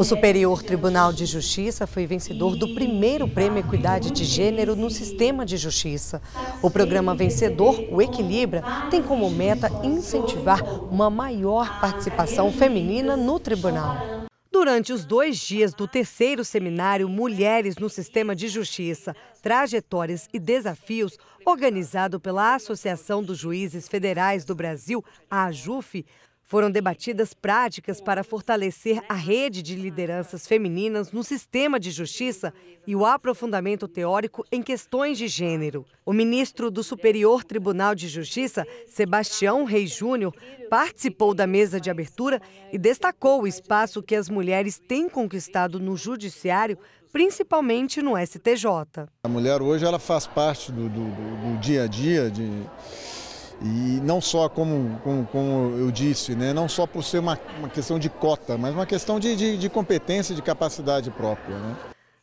O Superior Tribunal de Justiça foi vencedor do primeiro prêmio Equidade de Gênero no Sistema de Justiça. O programa vencedor, o Equilibra, tem como meta incentivar uma maior participação feminina no tribunal. Durante os dois dias do terceiro seminário Mulheres no Sistema de Justiça, Trajetórias e Desafios, organizado pela Associação dos Juízes Federais do Brasil, a AJUF, foram debatidas práticas para fortalecer a rede de lideranças femininas no sistema de justiça e o aprofundamento teórico em questões de gênero. O ministro do Superior Tribunal de Justiça, Sebastião Reis Júnior, participou da mesa de abertura e destacou o espaço que as mulheres têm conquistado no judiciário principalmente no STJ. A mulher hoje ela faz parte do, do, do dia a dia de e não só, como, como, como eu disse, né, não só por ser uma, uma, questão de cota, mas uma questão de, de, de competência, de capacidade própria. Né?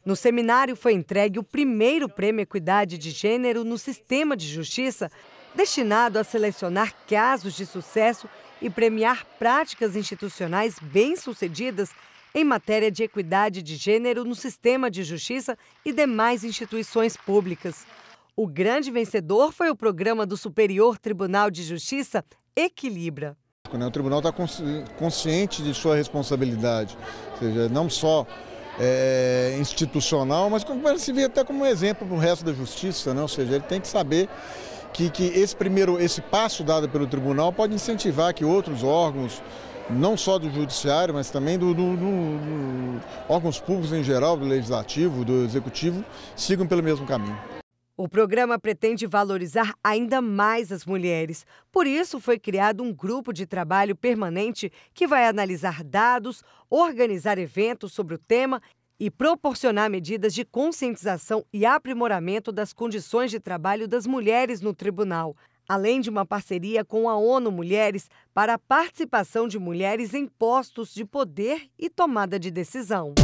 No seminário foi entregue o primeiro prêmio Equidade de Gênero no Sistema de Justiça, destinado a selecionar casos de sucesso e premiar práticas institucionais bem-sucedidas em matéria de equidade de gênero no sistema de justiça e demais instituições públicas. O grande vencedor foi o programa do Superior Tribunal de Justiça Equilibra. O tribunal está consciente de sua responsabilidade, ou seja, não só é, institucional, mas como se vê até como um exemplo para o resto da justiça, né? ou seja, ele tem que saber que, que esse primeiro, esse passo dado pelo tribunal pode incentivar que outros órgãos, não só do judiciário, mas também do, do, do, do órgãos públicos em geral, do legislativo, do executivo, sigam pelo mesmo caminho. O programa pretende valorizar ainda mais as mulheres. Por isso, foi criado um grupo de trabalho permanente que vai analisar dados, organizar eventos sobre o tema e proporcionar medidas de conscientização e aprimoramento das condições de trabalho das mulheres no tribunal, além de uma parceria com a ONU Mulheres para a participação de mulheres em postos de poder e tomada de decisão.